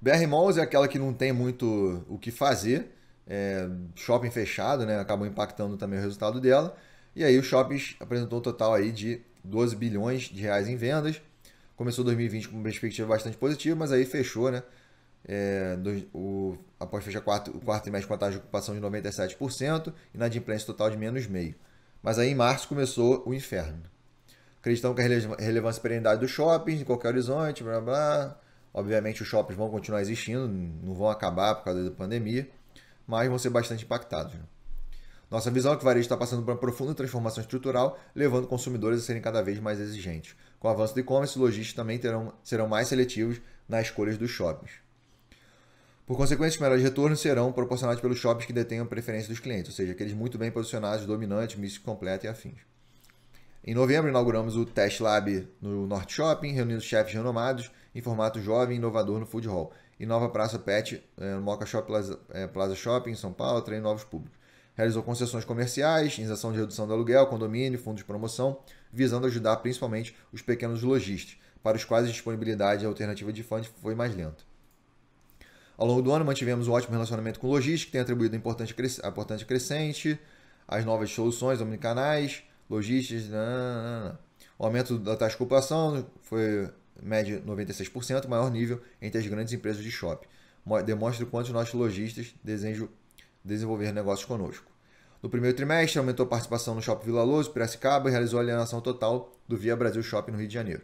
BR Malls é aquela que não tem muito o que fazer, é, shopping fechado, né? Acabou impactando também o resultado dela. E aí o shopping apresentou um total aí de 12 bilhões de reais em vendas. Começou 2020 com uma perspectiva bastante positiva, mas aí fechou, né? É, do, o, após fechar o quarto trimestre com a taxa de ocupação de 97% e na imprensa total de menos meio. Mas aí em março começou o inferno. Acreditamos que a relevância e perenidade do shopping, em qualquer horizonte, blá blá, Obviamente os shoppings vão continuar existindo, não vão acabar por causa da pandemia, mas vão ser bastante impactados. Né? Nossa visão é que o varejo está passando por uma profunda transformação estrutural, levando consumidores a serem cada vez mais exigentes. Com o avanço do e-commerce, lojistas também terão, serão mais seletivos nas escolhas dos shoppings. Por consequência, os melhores retornos serão proporcionados pelos shoppings que detenham a preferência dos clientes, ou seja, aqueles muito bem posicionados, dominantes, mix completo e afins. Em novembro, inauguramos o Test Lab no Norte Shopping, reunindo chefes renomados em formato jovem e inovador no Food Hall. E nova Praça Pet, é, no Moca Shop Plaza, é, Plaza Shopping, em São Paulo, treina novos públicos. Realizou concessões comerciais, iniciação de redução do aluguel, condomínio, fundos de promoção, visando ajudar principalmente os pequenos lojistas, para os quais a disponibilidade alternativa de fundo foi mais lenta. Ao longo do ano, mantivemos um ótimo relacionamento com o que tem atribuído importante, importante crescente, as novas soluções omnicanais, lojistas, o aumento da taxa de ocupação foi mede 96%, maior nível entre as grandes empresas de shopping. Demonstra o quanto nossos lojistas desejam desenvolver negócios conosco. No primeiro trimestre, aumentou a participação no Shopping Vila Luz, Piracicaba e realizou a alienação total do Via Brasil Shopping no Rio de Janeiro.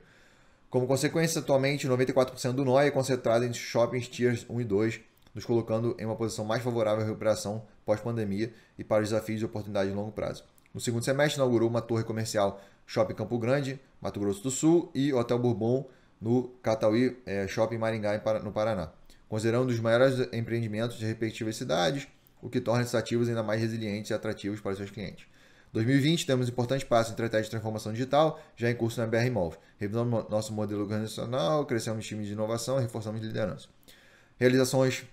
Como consequência, atualmente 94% do NOI é concentrado em shoppings tiers 1 e 2, nos colocando em uma posição mais favorável à recuperação pós-pandemia e para os desafios e oportunidades de longo prazo. No segundo semestre, inaugurou uma torre comercial Shopping Campo Grande, Mato Grosso do Sul e Hotel Bourbon, no Catauí é, Shopping Maringá, no Paraná, considerando um dos maiores empreendimentos de respectivas cidades, o que torna esses ativos ainda mais resilientes e atrativos para seus clientes. 2020, temos um importante passo em estratégia de transformação digital, já em curso na BR Imóveis. Revisamos nosso modelo organizacional, crescemos time de inovação e reforçamos liderança. Realizações,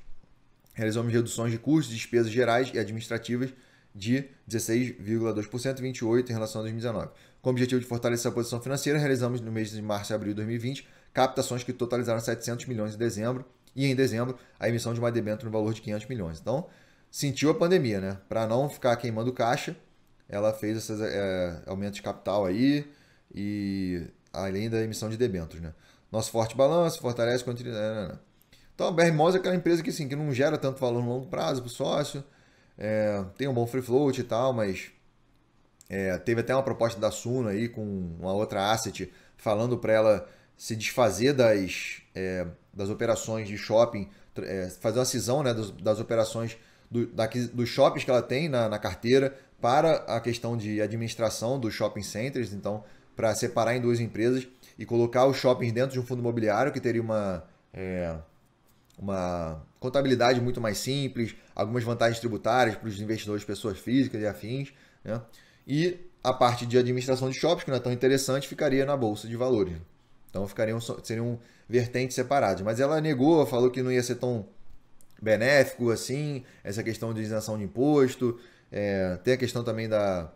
realizamos reduções de custos, despesas gerais e administrativas de 16,2% e 28% em relação a 2019. Com o objetivo de fortalecer a posição financeira, realizamos no mês de março e abril de 2020 captações que totalizaram 700 milhões em dezembro e em dezembro a emissão de uma debênture no valor de 500 milhões. Então, sentiu a pandemia, né? Para não ficar queimando caixa, ela fez esses é, eh, aumentos de capital aí e além da emissão de debêntures, né? Nosso forte balanço fortalece... Né, né, né. Então, a BR Malls é aquela empresa que, assim, que não gera tanto valor no longo prazo para o sócio, é, tem um bom free float e tal, mas é, teve até uma proposta da Suno aí com uma outra asset falando para ela se desfazer das, é, das operações de shopping, é, fazer uma cisão né, das, das operações do, da, dos shoppings que ela tem na, na carteira para a questão de administração dos shopping centers, então para separar em duas empresas e colocar os shoppings dentro de um fundo imobiliário que teria uma, é, uma contabilidade muito mais simples, algumas vantagens tributárias para os investidores, pessoas físicas e afins. Né? E a parte de administração de shoppings, que não é tão interessante, ficaria na bolsa de valores. Então ficariam, seriam vertentes separadas. Mas ela negou, falou que não ia ser tão benéfico assim, essa questão de isenção de imposto. É, tem a questão também da.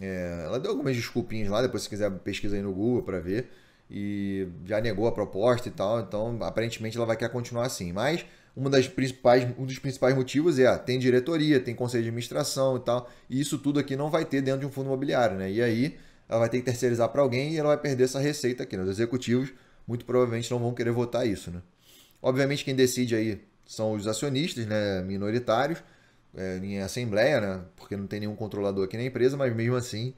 É, ela deu algumas desculpinhas lá, depois se quiser pesquisa aí no Google para ver. E já negou a proposta e tal, então aparentemente ela vai querer continuar assim. Mas uma das principais, um dos principais motivos é ah, tem diretoria, tem conselho de administração e tal, e isso tudo aqui não vai ter dentro de um fundo imobiliário, né? E aí ela vai ter que terceirizar para alguém e ela vai perder essa receita aqui. Né? Os executivos muito provavelmente não vão querer votar isso, né? Obviamente quem decide aí são os acionistas, né, minoritários, é, em assembleia, né? Porque não tem nenhum controlador aqui na empresa, mas mesmo assim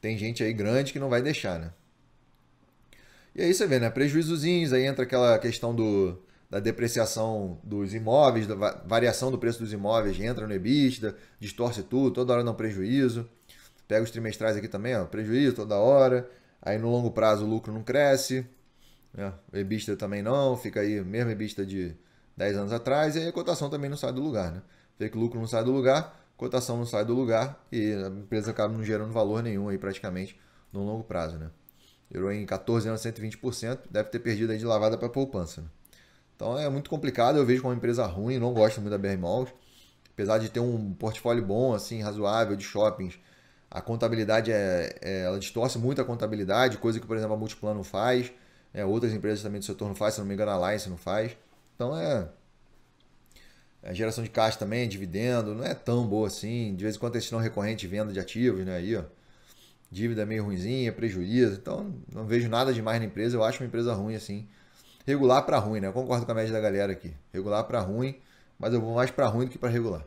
tem gente aí grande que não vai deixar, né? E aí você vê, né? Prejuízozinhos, aí entra aquela questão do da depreciação dos imóveis, da variação do preço dos imóveis, entra no EBITDA, distorce tudo, toda hora dá um prejuízo. Pega os trimestrais aqui também, ó, prejuízo toda hora. Aí no longo prazo o lucro não cresce, né? o EBITDA também não, fica aí mesmo EBITDA de 10 anos atrás, e aí a cotação também não sai do lugar. Né? Vê que o lucro não sai do lugar, cotação não sai do lugar e a empresa acaba não gerando valor nenhum aí praticamente no longo prazo. Né? Gerou em 14 anos 120%, deve ter perdido aí de lavada para poupança. Né? Então é muito complicado, eu vejo como uma empresa ruim, não gosto muito da BR Malls. Apesar de ter um portfólio bom, assim, razoável de shoppings, a contabilidade é, é ela distorce muito a contabilidade, coisa que, por exemplo, a Multiplan não faz, é outras empresas também do setor não faz, se não me engano, a Alliance não faz. Então é, é, geração de caixa também, dividendo, não é tão boa assim. De vez em quando tem sinal recorrente de venda de ativos, né? Aí, ó. Dívida meio ruimzinha, prejuízo. Então, não vejo nada demais na empresa. Eu acho uma empresa ruim, assim. Regular para ruim, né? Eu concordo com a média da galera aqui. Regular para ruim, mas eu vou mais para ruim do que para regular.